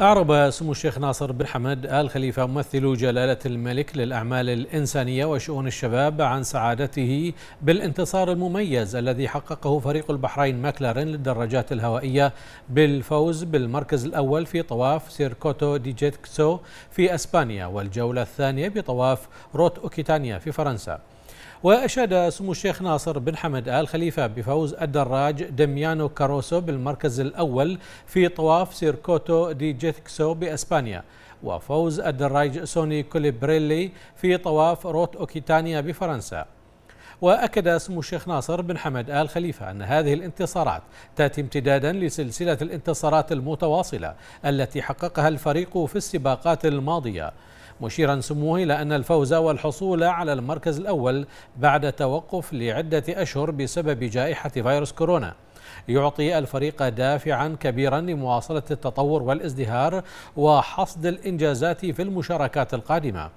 أعرب سمو الشيخ ناصر بن حمد آل خليفة ممثل جلالة الملك للأعمال الإنسانية وشؤون الشباب عن سعادته بالانتصار المميز الذي حققه فريق البحرين ماكلارين للدراجات الهوائية بالفوز بالمركز الأول في طواف سيركوتو دي جيتكسو في أسبانيا والجولة الثانية بطواف روت أوكيتانيا في فرنسا وأشاد سمو الشيخ ناصر بن حمد آل خليفة بفوز الدراج دميانو كاروسو بالمركز الأول في طواف سيركوتو دي جيتكسو بأسبانيا وفوز الدراج سوني كوليبريلي في طواف روت أوكيتانيا بفرنسا وأكد سمو الشيخ ناصر بن حمد آل خليفة أن هذه الانتصارات تأتي امتدادا لسلسلة الانتصارات المتواصلة التي حققها الفريق في السباقات الماضية مشيرا سموه إلى أن الفوز والحصول على المركز الأول بعد توقف لعدة أشهر بسبب جائحة فيروس كورونا يعطي الفريق دافعا كبيرا لمواصلة التطور والازدهار وحصد الإنجازات في المشاركات القادمة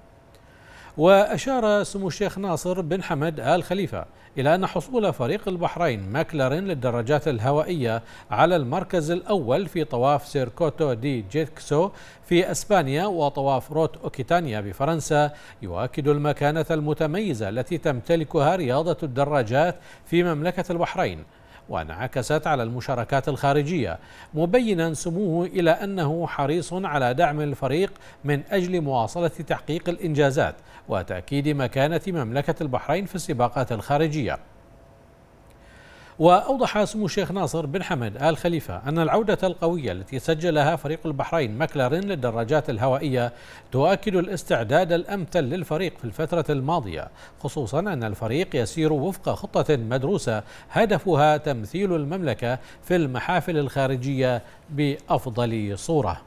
وأشار سمو الشيخ ناصر بن حمد آل خليفة إلى أن حصول فريق البحرين ماكلارين للدراجات الهوائية على المركز الأول في طواف سيركوتو دي جيكسو في أسبانيا وطواف روت أوكيتانيا بفرنسا يؤكد المكانة المتميزة التي تمتلكها رياضة الدراجات في مملكة البحرين وانعكست على المشاركات الخارجية مبينا سموه إلى أنه حريص على دعم الفريق من أجل مواصلة تحقيق الإنجازات وتأكيد مكانة مملكة البحرين في السباقات الخارجية وأوضح سمو الشيخ ناصر بن حمد آل خليفة أن العودة القوية التي سجلها فريق البحرين مكلارين للدراجات الهوائية تؤكد الاستعداد الأمثل للفريق في الفترة الماضية خصوصا أن الفريق يسير وفق خطة مدروسة هدفها تمثيل المملكة في المحافل الخارجية بأفضل صورة